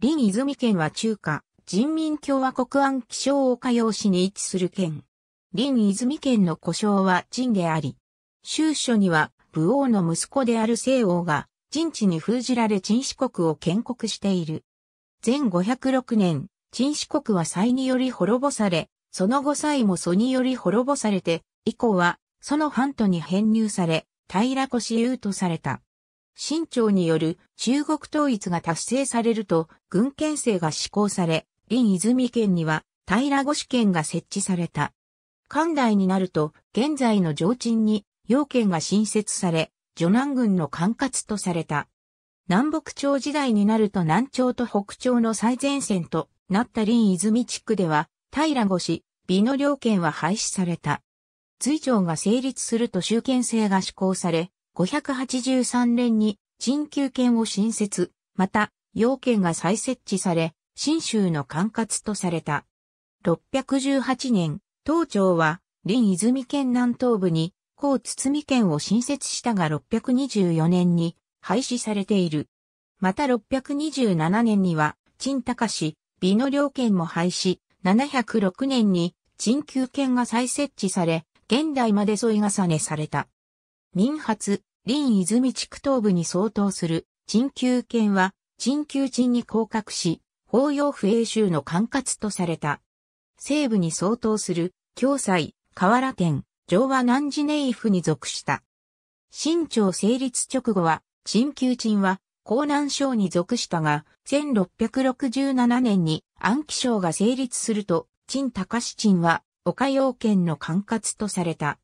林泉県は中華人民共和国安気象歌陽市に位置する県。林泉県の故障は陣であり、州所には武王の息子である西王が、陣地に封じられ陳四国を建国している。前506年、陳四国は祭により滅ぼされ、その後祭も祖により滅ぼされて、以降は、その半島に編入され、平越優とされた。清朝による中国統一が達成されると、軍県制が施行され、林泉県には平越県が設置された。関大になると、現在の上鎮に、要県が新設され、女南軍の管轄とされた。南北朝時代になると南朝と北朝の最前線となった林泉地区では、平越、美濃両県は廃止された。隋朝が成立すると集権制が施行され、583年に鎮宮県を新設、また、要件が再設置され、新州の管轄とされた。618年、東庁は、林泉県南東部に、高堤県を新設したが624年に廃止されている。また627年には、陳高市、美濃両県も廃止、706年に、陳旧県が再設置され、現代まで沿い重ねされた。民発、林泉地区東部に相当する、鎮宮県は、鎮宮鎮に降格し、法要府英州の管轄とされた。西部に相当する、京西、河原県、上和南寺ネイ府に属した。新朝成立直後は、鎮宮鎮は、江南省に属したが、1667年に安徽省が成立すると、陳高市鎮は、岡陽県の管轄とされた。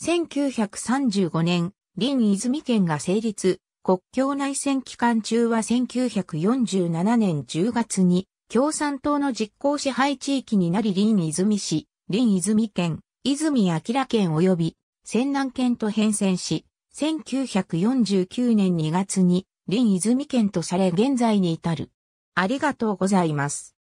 1935年、林泉県が成立、国境内戦期間中は1947年10月に共産党の実行支配地域になり林泉市、林泉県、泉明県及び仙南県と変遷し、1949年2月に林泉県とされ現在に至る。ありがとうございます。